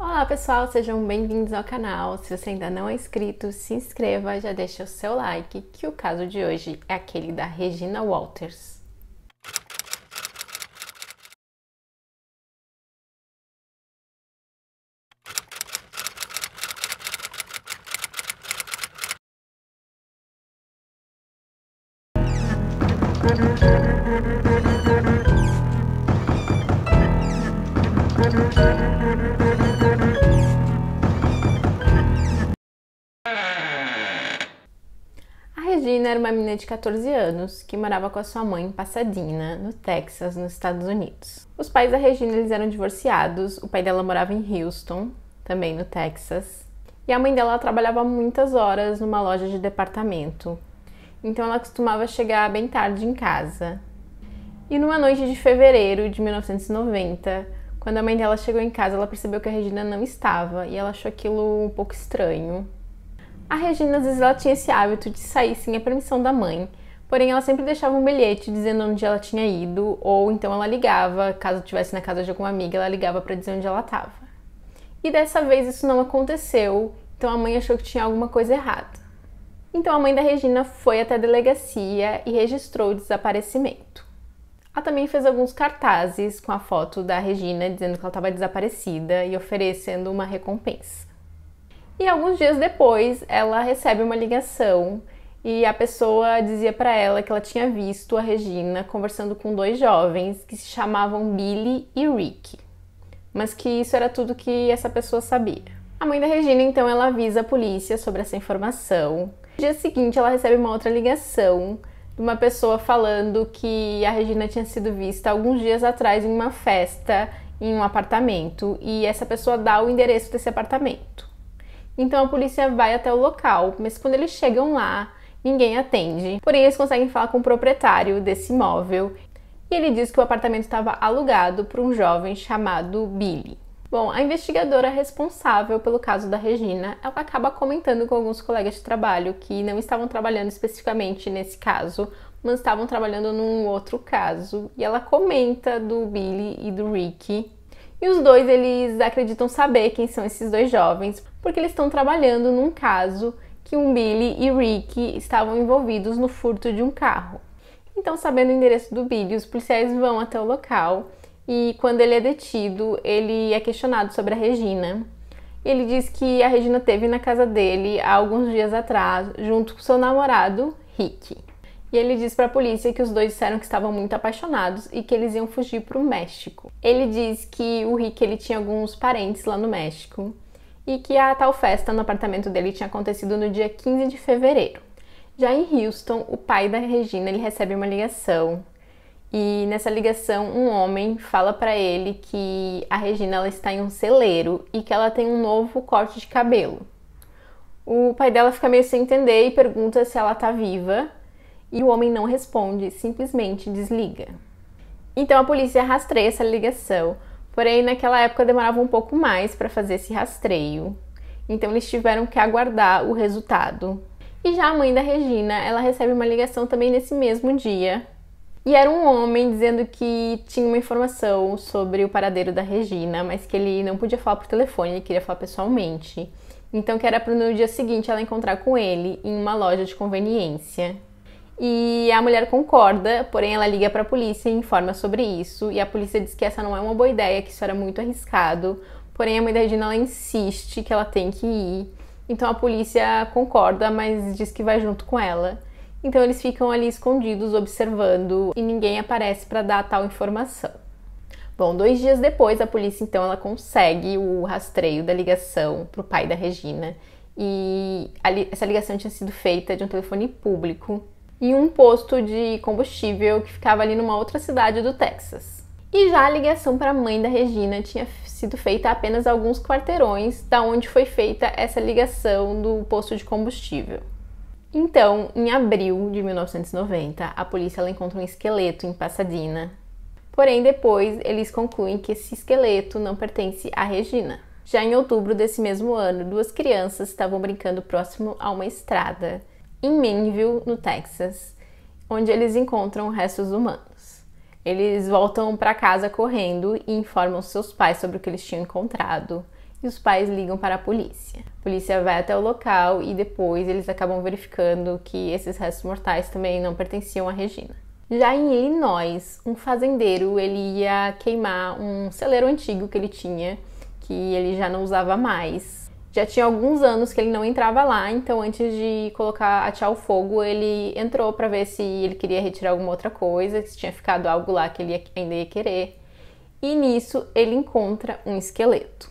Olá pessoal, sejam bem-vindos ao canal. Se você ainda não é inscrito, se inscreva, já deixa o seu like, que o caso de hoje é aquele da Regina Walters. menina de 14 anos que morava com a sua mãe em Pasadena, no Texas, nos Estados Unidos. Os pais da Regina eles eram divorciados, o pai dela morava em Houston, também no Texas, e a mãe dela trabalhava muitas horas numa loja de departamento. Então ela costumava chegar bem tarde em casa. E numa noite de fevereiro de 1990, quando a mãe dela chegou em casa, ela percebeu que a Regina não estava e ela achou aquilo um pouco estranho a Regina às vezes ela tinha esse hábito de sair sem a permissão da mãe, porém ela sempre deixava um bilhete dizendo onde ela tinha ido, ou então ela ligava, caso estivesse na casa de alguma amiga, ela ligava para dizer onde ela estava. E dessa vez isso não aconteceu, então a mãe achou que tinha alguma coisa errada. Então a mãe da Regina foi até a delegacia e registrou o desaparecimento. Ela também fez alguns cartazes com a foto da Regina dizendo que ela estava desaparecida e oferecendo uma recompensa. E alguns dias depois, ela recebe uma ligação e a pessoa dizia para ela que ela tinha visto a Regina conversando com dois jovens que se chamavam Billy e Rick, mas que isso era tudo que essa pessoa sabia. A mãe da Regina então ela avisa a polícia sobre essa informação. No dia seguinte, ela recebe uma outra ligação de uma pessoa falando que a Regina tinha sido vista alguns dias atrás em uma festa em um apartamento e essa pessoa dá o endereço desse apartamento. Então a polícia vai até o local, mas quando eles chegam lá, ninguém atende. Porém, eles conseguem falar com o proprietário desse imóvel e ele diz que o apartamento estava alugado por um jovem chamado Billy. Bom, a investigadora responsável pelo caso da Regina, ela acaba comentando com alguns colegas de trabalho que não estavam trabalhando especificamente nesse caso, mas estavam trabalhando num outro caso, e ela comenta do Billy e do Ricky e os dois eles acreditam saber quem são esses dois jovens, porque eles estão trabalhando num caso que um Billy e Rick estavam envolvidos no furto de um carro. Então, sabendo o endereço do Billy, os policiais vão até o local e quando ele é detido, ele é questionado sobre a Regina. Ele diz que a Regina teve na casa dele há alguns dias atrás, junto com seu namorado, Rick. E ele diz para a polícia que os dois disseram que estavam muito apaixonados e que eles iam fugir para o México. Ele diz que o Rick ele tinha alguns parentes lá no México e que a tal festa no apartamento dele tinha acontecido no dia 15 de fevereiro. Já em Houston, o pai da Regina ele recebe uma ligação e nessa ligação um homem fala para ele que a Regina ela está em um celeiro e que ela tem um novo corte de cabelo. O pai dela fica meio sem entender e pergunta se ela tá viva e o homem não responde, simplesmente desliga. Então a polícia rastreia essa ligação, porém naquela época demorava um pouco mais para fazer esse rastreio. Então eles tiveram que aguardar o resultado. E já a mãe da Regina, ela recebe uma ligação também nesse mesmo dia. E era um homem dizendo que tinha uma informação sobre o paradeiro da Regina, mas que ele não podia falar por telefone, ele queria falar pessoalmente. Então que era para no dia seguinte ela encontrar com ele em uma loja de conveniência. E a mulher concorda, porém ela liga para a polícia e informa sobre isso. E a polícia diz que essa não é uma boa ideia, que isso era muito arriscado. Porém a mãe da Regina ela insiste que ela tem que ir. Então a polícia concorda, mas diz que vai junto com ela. Então eles ficam ali escondidos observando e ninguém aparece para dar tal informação. Bom, dois dias depois a polícia então ela consegue o rastreio da ligação para o pai da Regina e essa ligação tinha sido feita de um telefone público e um posto de combustível que ficava ali numa outra cidade do Texas. E já a ligação para a mãe da Regina tinha sido feita a apenas alguns quarteirões da onde foi feita essa ligação do posto de combustível. Então, em abril de 1990, a polícia encontra um esqueleto em Pasadena. Porém, depois eles concluem que esse esqueleto não pertence a Regina. Já em outubro desse mesmo ano, duas crianças estavam brincando próximo a uma estrada em Manville, no Texas, onde eles encontram restos humanos. Eles voltam para casa correndo e informam seus pais sobre o que eles tinham encontrado. E os pais ligam para a polícia. A polícia vai até o local e depois eles acabam verificando que esses restos mortais também não pertenciam a Regina. Já em Illinois, um fazendeiro ele ia queimar um celeiro antigo que ele tinha, que ele já não usava mais, já tinha alguns anos que ele não entrava lá, então antes de colocar a Tchau Fogo, ele entrou para ver se ele queria retirar alguma outra coisa, se tinha ficado algo lá que ele ainda ia querer. E nisso ele encontra um esqueleto.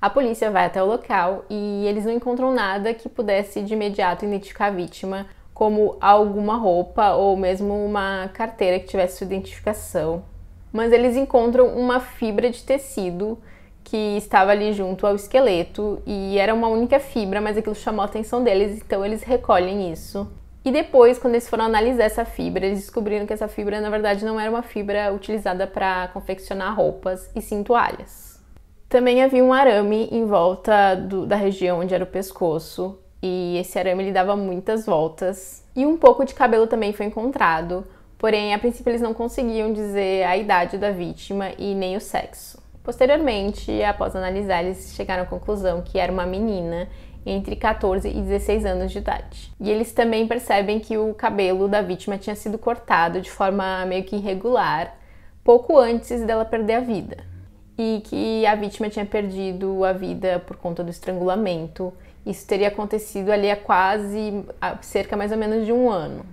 A polícia vai até o local e eles não encontram nada que pudesse de imediato identificar a vítima, como alguma roupa ou mesmo uma carteira que tivesse sua identificação. Mas eles encontram uma fibra de tecido que estava ali junto ao esqueleto e era uma única fibra, mas aquilo chamou a atenção deles, então eles recolhem isso. E depois, quando eles foram analisar essa fibra, eles descobriram que essa fibra na verdade não era uma fibra utilizada para confeccionar roupas e sim toalhas. Também havia um arame em volta do, da região onde era o pescoço, e esse arame lhe dava muitas voltas. E um pouco de cabelo também foi encontrado, porém a princípio eles não conseguiam dizer a idade da vítima e nem o sexo. Posteriormente, após analisar, eles chegaram à conclusão que era uma menina entre 14 e 16 anos de idade. E eles também percebem que o cabelo da vítima tinha sido cortado de forma meio que irregular, pouco antes dela perder a vida. E que a vítima tinha perdido a vida por conta do estrangulamento. Isso teria acontecido ali há quase há cerca mais ou menos de um ano.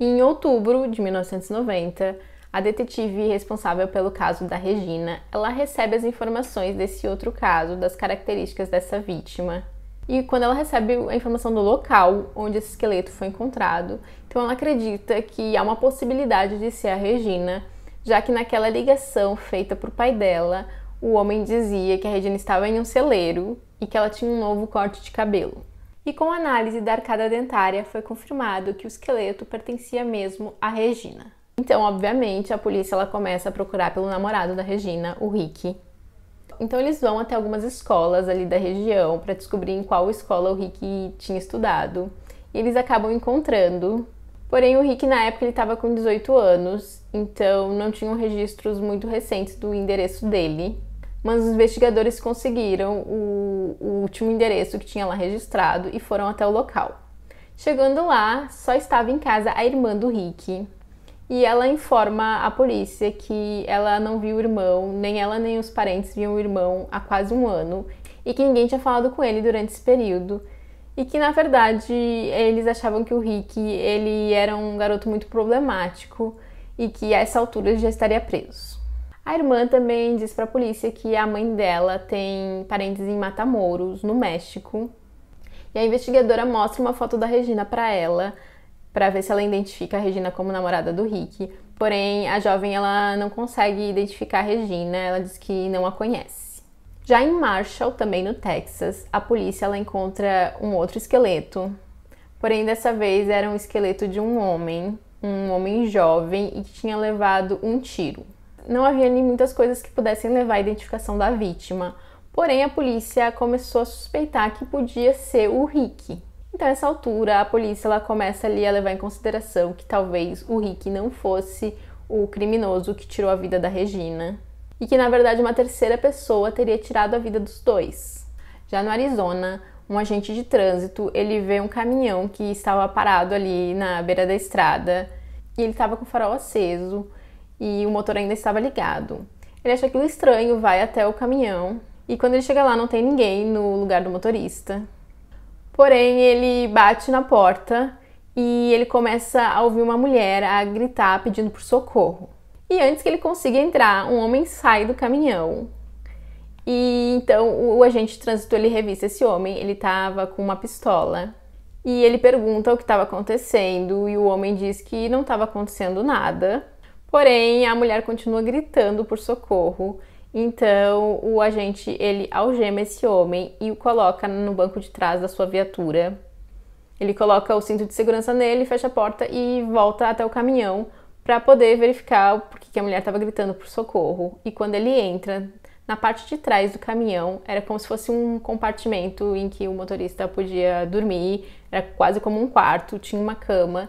E em outubro de 1990, a detetive responsável pelo caso da Regina, ela recebe as informações desse outro caso, das características dessa vítima. E quando ela recebe a informação do local onde esse esqueleto foi encontrado, então ela acredita que há uma possibilidade de ser a Regina, já que naquela ligação feita para o pai dela, o homem dizia que a Regina estava em um celeiro e que ela tinha um novo corte de cabelo. E com a análise da arcada dentária foi confirmado que o esqueleto pertencia mesmo a Regina. Então, obviamente, a polícia ela começa a procurar pelo namorado da Regina, o Rick. Então eles vão até algumas escolas ali da região para descobrir em qual escola o Rick tinha estudado. E eles acabam encontrando. Porém, o Rick na época ele estava com 18 anos, então não tinham registros muito recentes do endereço dele. Mas os investigadores conseguiram o, o último endereço que tinha lá registrado e foram até o local. Chegando lá, só estava em casa a irmã do Rick, e ela informa a polícia que ela não viu o irmão, nem ela nem os parentes viam o irmão há quase um ano e que ninguém tinha falado com ele durante esse período. E que na verdade eles achavam que o Rick ele era um garoto muito problemático e que a essa altura ele já estaria preso. A irmã também diz para a polícia que a mãe dela tem parentes em Matamoros, no México. E a investigadora mostra uma foto da Regina para ela, para ver se ela identifica a Regina como namorada do Rick. Porém, a jovem ela não consegue identificar a Regina, ela diz que não a conhece. Já em Marshall, também no Texas, a polícia ela encontra um outro esqueleto. Porém, dessa vez era um esqueleto de um homem, um homem jovem e que tinha levado um tiro. Não havia nem muitas coisas que pudessem levar à identificação da vítima. Porém, a polícia começou a suspeitar que podia ser o Rick, então, nessa altura, a polícia ela começa ali a levar em consideração que talvez o Rick não fosse o criminoso que tirou a vida da Regina e que na verdade uma terceira pessoa teria tirado a vida dos dois. Já no Arizona, um agente de trânsito ele vê um caminhão que estava parado ali na beira da estrada e ele estava com o farol aceso e o motor ainda estava ligado. Ele acha aquilo estranho, vai até o caminhão e quando ele chega lá não tem ninguém no lugar do motorista. Porém, ele bate na porta e ele começa a ouvir uma mulher a gritar pedindo por socorro. E antes que ele consiga entrar, um homem sai do caminhão. E então o, o agente de trânsito ele revista esse homem, ele estava com uma pistola. E ele pergunta o que estava acontecendo e o homem diz que não estava acontecendo nada. Porém, a mulher continua gritando por socorro então, o agente, ele algema esse homem e o coloca no banco de trás da sua viatura. Ele coloca o cinto de segurança nele, fecha a porta e volta até o caminhão para poder verificar porque a mulher estava gritando por socorro. E quando ele entra, na parte de trás do caminhão, era como se fosse um compartimento em que o motorista podia dormir, era quase como um quarto, tinha uma cama.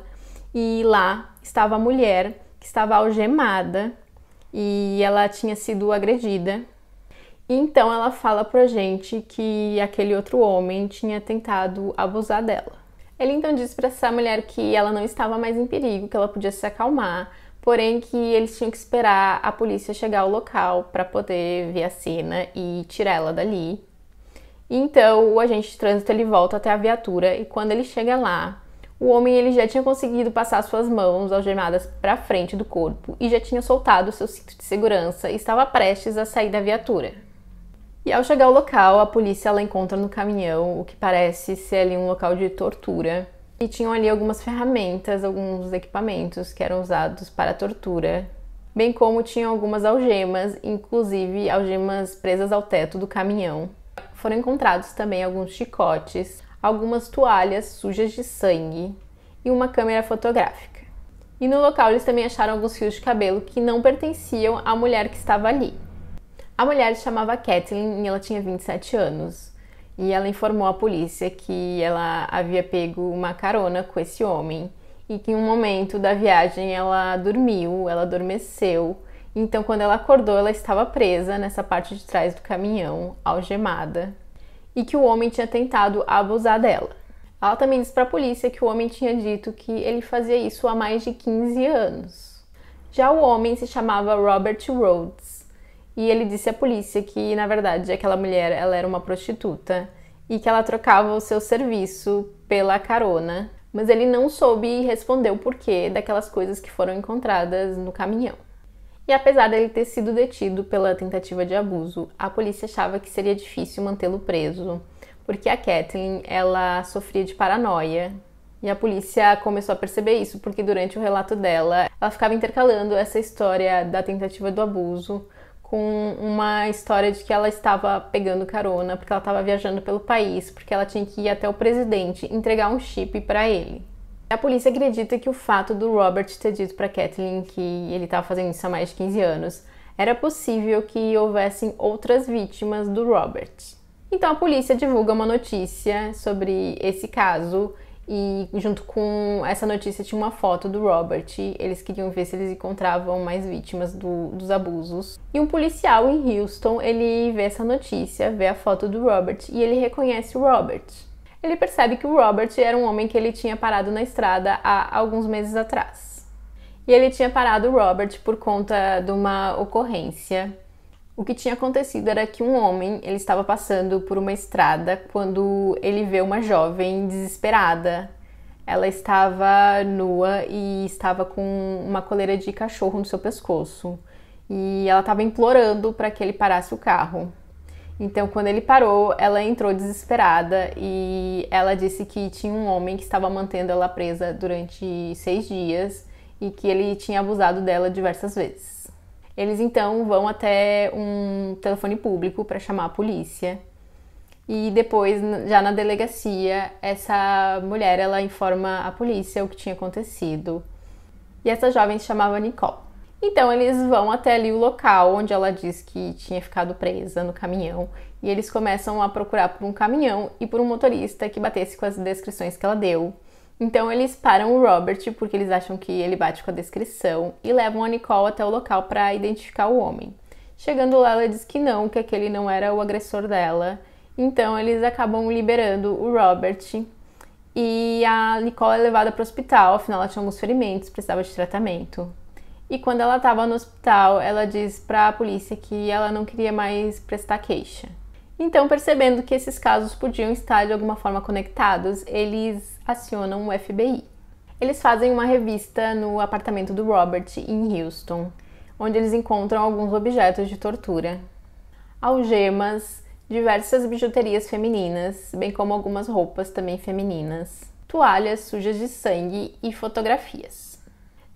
E lá estava a mulher que estava algemada e ela tinha sido agredida. Então ela fala pra gente que aquele outro homem tinha tentado abusar dela. Ele então diz para essa mulher que ela não estava mais em perigo, que ela podia se acalmar, porém que eles tinham que esperar a polícia chegar ao local para poder ver a cena e tirá-la dali. Então o agente de trânsito ele volta até a viatura e quando ele chega lá, o homem ele já tinha conseguido passar suas mãos algemadas para frente do corpo e já tinha soltado seu cinto de segurança e estava prestes a sair da viatura. E ao chegar ao local, a polícia ela encontra no caminhão o que parece ser ali um local de tortura. E tinham ali algumas ferramentas, alguns equipamentos que eram usados para a tortura, bem como tinham algumas algemas, inclusive algemas presas ao teto do caminhão. Foram encontrados também alguns chicotes, algumas toalhas sujas de sangue e uma câmera fotográfica. E no local eles também acharam alguns fios de cabelo que não pertenciam à mulher que estava ali. A mulher se chamava Kathleen e ela tinha 27 anos. E ela informou à polícia que ela havia pego uma carona com esse homem e que em um momento da viagem ela dormiu, ela adormeceu. Então, quando ela acordou, ela estava presa nessa parte de trás do caminhão, algemada, e que o homem tinha tentado abusar dela. Ela também disse para a polícia que o homem tinha dito que ele fazia isso há mais de 15 anos. Já o homem se chamava Robert Rhodes e ele disse à polícia que, na verdade, aquela mulher ela era uma prostituta e que ela trocava o seu serviço pela carona, mas ele não soube e respondeu o porquê daquelas coisas que foram encontradas no caminhão. E apesar dele ter sido detido pela tentativa de abuso, a polícia achava que seria difícil mantê-lo preso, porque a Kathleen ela sofria de paranoia. E a polícia começou a perceber isso porque durante o relato dela, ela ficava intercalando essa história da tentativa do abuso com uma história de que ela estava pegando carona, porque ela estava viajando pelo país, porque ela tinha que ir até o presidente entregar um chip para ele. A polícia acredita que o fato do Robert ter dito para Kathleen que ele estava fazendo isso há mais de 15 anos era possível que houvessem outras vítimas do Robert. Então a polícia divulga uma notícia sobre esse caso e junto com essa notícia tinha uma foto do Robert. Eles queriam ver se eles encontravam mais vítimas do, dos abusos. E um policial em Houston, ele vê essa notícia, vê a foto do Robert e ele reconhece o Robert ele percebe que o Robert era um homem que ele tinha parado na estrada há alguns meses atrás. E ele tinha parado o Robert por conta de uma ocorrência. O que tinha acontecido era que um homem, ele estava passando por uma estrada quando ele vê uma jovem desesperada. Ela estava nua e estava com uma coleira de cachorro no seu pescoço. E ela estava implorando para que ele parasse o carro. Então, quando ele parou, ela entrou desesperada e ela disse que tinha um homem que estava mantendo ela presa durante seis dias e que ele tinha abusado dela diversas vezes. Eles então vão até um telefone público para chamar a polícia. E depois, já na delegacia, essa mulher ela informa a polícia o que tinha acontecido. E essa jovem se chamava Nicole. Então eles vão até ali o local onde ela diz que tinha ficado presa no caminhão e eles começam a procurar por um caminhão e por um motorista que batesse com as descrições que ela deu. Então eles param o Robert porque eles acham que ele bate com a descrição e levam a Nicole até o local para identificar o homem. Chegando lá, ela diz que não, que aquele não era o agressor dela. Então eles acabam liberando o Robert e a Nicole é levada para o hospital, afinal ela tinha alguns ferimentos, precisava de tratamento. E quando ela estava no hospital, ela diz para a polícia que ela não queria mais prestar queixa. Então, percebendo que esses casos podiam estar de alguma forma conectados, eles acionam o FBI. Eles fazem uma revista no apartamento do Robert em Houston, onde eles encontram alguns objetos de tortura, algemas, diversas bijuterias femininas, bem como algumas roupas também femininas, toalhas sujas de sangue e fotografias.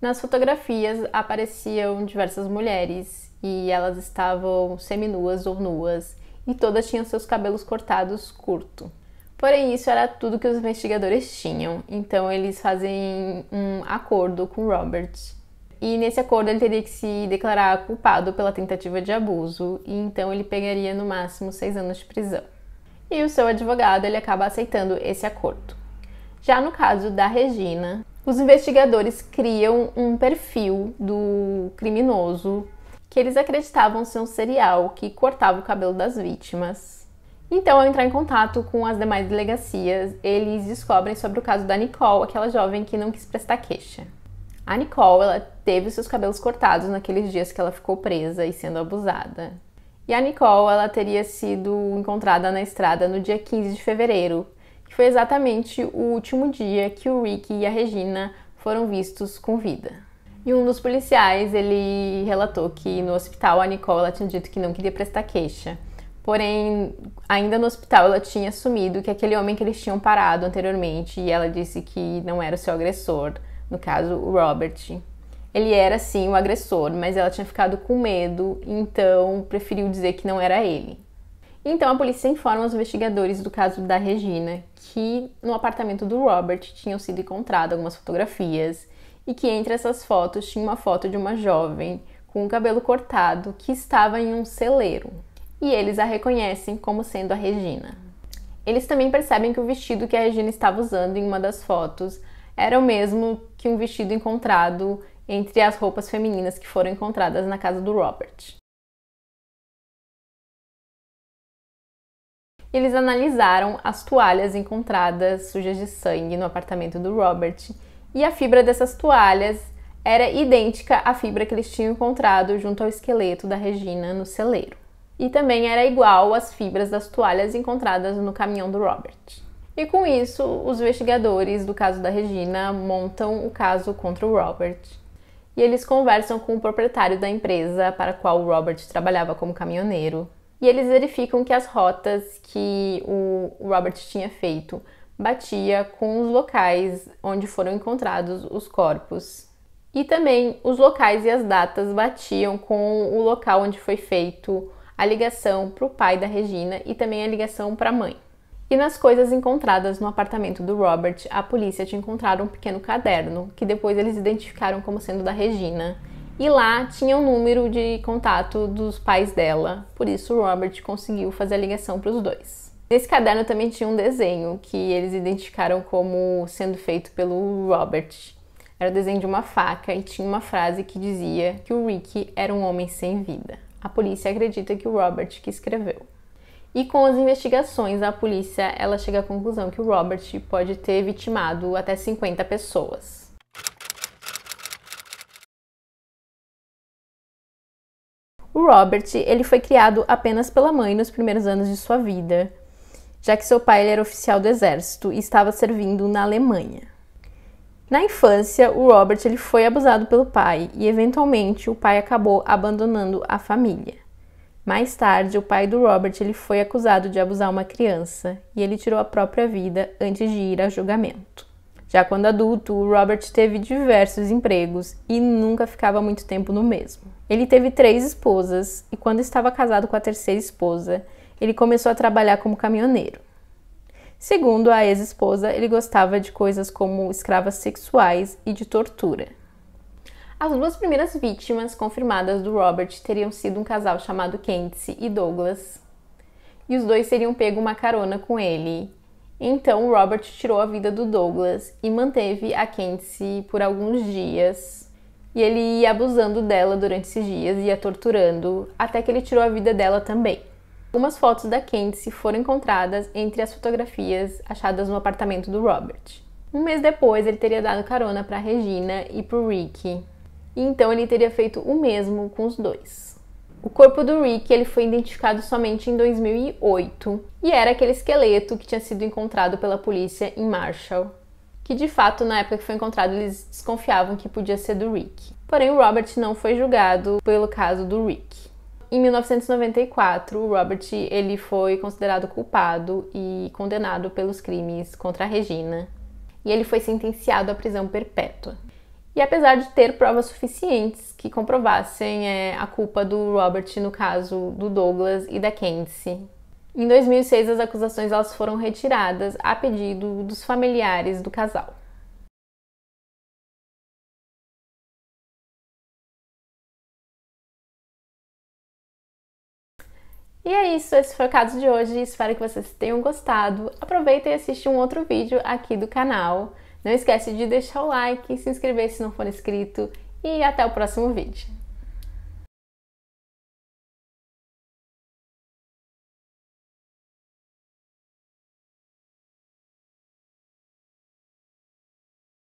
Nas fotografias apareciam diversas mulheres e elas estavam seminuas ou nuas e todas tinham seus cabelos cortados curto. Porém, isso era tudo que os investigadores tinham, então eles fazem um acordo com Robert. E nesse acordo ele teria que se declarar culpado pela tentativa de abuso, e então ele pegaria no máximo seis anos de prisão. E o seu advogado ele acaba aceitando esse acordo. Já no caso da Regina, os investigadores criam um perfil do criminoso que eles acreditavam ser um serial que cortava o cabelo das vítimas. Então, ao entrar em contato com as demais delegacias, eles descobrem sobre o caso da Nicole, aquela jovem que não quis prestar queixa. A Nicole, ela teve seus cabelos cortados naqueles dias que ela ficou presa e sendo abusada. E a Nicole, ela teria sido encontrada na estrada no dia 15 de fevereiro, que foi exatamente o último dia que o Rick e a Regina foram vistos com vida. E um dos policiais, ele relatou que no hospital a Nicola tinha dito que não queria prestar queixa. Porém, ainda no hospital ela tinha assumido que aquele homem que eles tinham parado anteriormente e ela disse que não era o seu agressor, no caso, o Robert. Ele era sim o agressor, mas ela tinha ficado com medo, então preferiu dizer que não era ele. Então a polícia informa os investigadores do caso da Regina que no apartamento do Robert tinham sido encontradas algumas fotografias e que entre essas fotos tinha uma foto de uma jovem com o cabelo cortado que estava em um celeiro. E eles a reconhecem como sendo a Regina. Eles também percebem que o vestido que a Regina estava usando em uma das fotos era o mesmo que um vestido encontrado entre as roupas femininas que foram encontradas na casa do Robert. e eles analisaram as toalhas encontradas sujas de sangue no apartamento do Robert. E a fibra dessas toalhas era idêntica à fibra que eles tinham encontrado junto ao esqueleto da Regina no celeiro. E também era igual às fibras das toalhas encontradas no caminhão do Robert. E com isso, os investigadores do caso da Regina montam o caso contra o Robert. E eles conversam com o proprietário da empresa para a qual o Robert trabalhava como caminhoneiro, e eles verificam que as rotas que o Robert tinha feito batia com os locais onde foram encontrados os corpos. E também os locais e as datas batiam com o local onde foi feito a ligação para o pai da Regina e também a ligação para a mãe. E nas coisas encontradas no apartamento do Robert, a polícia tinha encontrado um pequeno caderno que depois eles identificaram como sendo da Regina e lá tinha o número de contato dos pais dela, por isso o Robert conseguiu fazer a ligação para os dois. Nesse caderno também tinha um desenho que eles identificaram como sendo feito pelo Robert. Era o desenho de uma faca e tinha uma frase que dizia que o Rick era um homem sem vida. A polícia acredita que o Robert que escreveu. E com as investigações, a polícia ela chega à conclusão que o Robert pode ter vitimado até 50 pessoas. O Robert, ele foi criado apenas pela mãe nos primeiros anos de sua vida, já que seu pai era oficial do exército e estava servindo na Alemanha. Na infância, o Robert ele foi abusado pelo pai e eventualmente o pai acabou abandonando a família. Mais tarde, o pai do Robert ele foi acusado de abusar uma criança e ele tirou a própria vida antes de ir a julgamento. Já quando adulto, o Robert teve diversos empregos e nunca ficava muito tempo no mesmo. Ele teve três esposas e, quando estava casado com a terceira esposa, ele começou a trabalhar como caminhoneiro. Segundo a ex-esposa, ele gostava de coisas como escravas sexuais e de tortura. As duas primeiras vítimas confirmadas do Robert teriam sido um casal chamado Kentsey e Douglas, e os dois teriam pego uma carona com ele. Então, Robert tirou a vida do Douglas e manteve a Kentsey por alguns dias e ele ia abusando dela durante esses dias, ia torturando, até que ele tirou a vida dela também. Algumas fotos da Candice foram encontradas entre as fotografias achadas no apartamento do Robert. Um mês depois, ele teria dado carona para Regina e para Ricky. E então ele teria feito o mesmo com os dois. O corpo do Rick ele foi identificado somente em 2008 e era aquele esqueleto que tinha sido encontrado pela polícia em Marshall, que de fato na época que foi encontrado eles desconfiavam que podia ser do Rick. Porém, o Robert não foi julgado pelo caso do Rick. Em 1994, o Robert ele foi considerado culpado e condenado pelos crimes contra a Regina, e ele foi sentenciado à prisão perpétua. E apesar de ter provas suficientes que comprovassem é, a culpa do Robert no caso do Douglas e da Candice, em 2006, as acusações elas foram retiradas a pedido dos familiares do casal. E é isso, esse foi o caso de hoje. Espero que vocês tenham gostado. Aproveita e assiste um outro vídeo aqui do canal. Não esquece de deixar o like, se inscrever se não for inscrito e até o próximo vídeo.